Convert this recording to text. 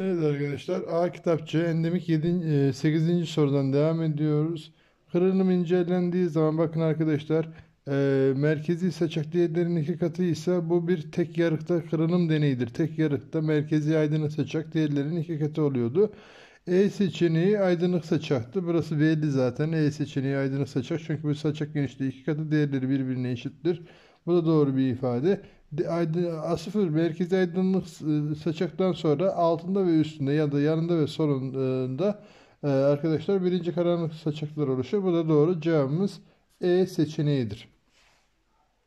Evet arkadaşlar A kitapçı endemik 7, 8. E, sorudan devam ediyoruz. Kırılım incelendiği zaman bakın arkadaşlar e, merkezi saçak değerlerinin iki katı ise bu bir tek yarıkta kırılım deneyidir. Tek yarıkta merkezi aydınlık saçak değerlerinin iki katı oluyordu. E seçeneği aydınlık saçaktı. Burası belli zaten. E seçeneği aydınlık saçak. Çünkü bu saçak genişliği iki katı değerleri birbirine eşittir. Bu da doğru bir ifade asıfır merkez aydınlık e, saçaktan sonra altında ve üstünde ya da yanında ve sonunda e, arkadaşlar birinci karanlık saçaklar oluşuyor. Bu da doğru cevabımız E seçeneğidir.